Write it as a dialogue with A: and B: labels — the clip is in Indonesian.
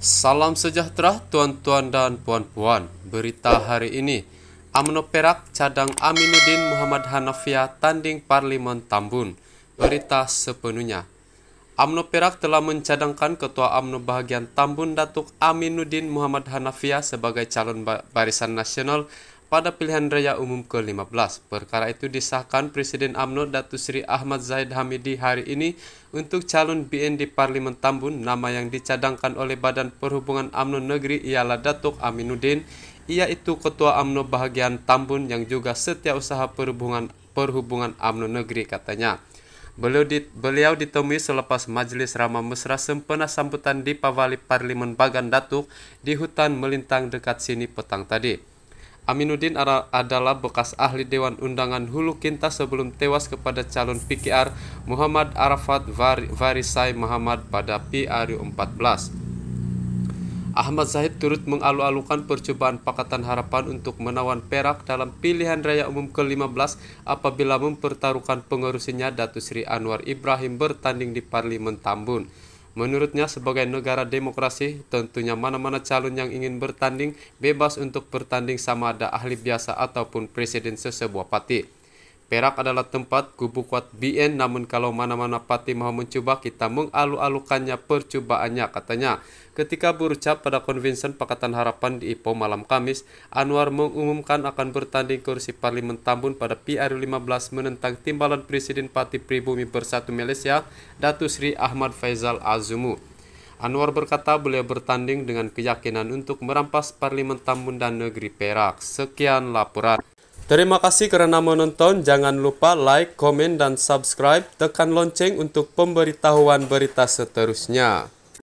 A: Salam sejahtera tuan-tuan dan puan-puan. Berita hari ini, AMNO Perak cadang Aminuddin Muhammad Hanafia tanding Parlimen Tambun. Berita sepenuhnya. AMNO Perak telah mencadangkan Ketua AMNO Bahagian Tambun Datuk Aminuddin Muhammad Hanafia sebagai calon Barisan Nasional pada pilihan raya umum ke-15, perkara itu disahkan Presiden AMNO Datu Sri Ahmad Zaid Hamidi hari ini untuk calon BND Parlimen Tambun. Nama yang dicadangkan oleh Badan Perhubungan AMNO Negeri ialah Datuk Aminuddin. iaitu Ketua AMNO Bahagian Tambun yang juga setiausaha perhubungan perhubungan AMNO Negeri katanya. Beliau, di, beliau ditemui selepas Majlis Rama Mesra sempena sambutan di Pavali Parlimen Bagan Datuk di hutan melintang dekat sini petang tadi. Aminuddin adalah bekas ahli Dewan Undangan Hulu Kintas sebelum tewas kepada calon PKR Muhammad Arafat Varisai Muhammad pada PRU 14. Ahmad Zahid turut mengalu-alukan percobaan Pakatan Harapan untuk menawan Perak dalam pilihan raya umum ke-15 apabila mempertaruhkan pengurusinya Datu Sri Anwar Ibrahim bertanding di Parlimen Tambun. Menurutnya, sebagai negara demokrasi, tentunya mana-mana calon yang ingin bertanding bebas untuk bertanding sama ada ahli biasa ataupun presiden sesebuah parti. Perak adalah tempat kubu kuat BN namun kalau mana-mana parti mau mencoba kita mengalu-alukannya percobaannya katanya. Ketika berucap pada konvensi Pakatan Harapan di Ipoh malam Kamis, Anwar mengumumkan akan bertanding kursi Parlimen Tambun pada PR15 menentang timbalan Presiden Parti Pribumi Bersatu Malaysia, Datu Sri Ahmad Faizal Azumu. Anwar berkata beliau bertanding dengan keyakinan untuk merampas Parlimen Tambun dan negeri Perak. Sekian laporan. Terima kasih karena menonton. Jangan lupa like, komen, dan subscribe. Tekan lonceng untuk pemberitahuan berita seterusnya.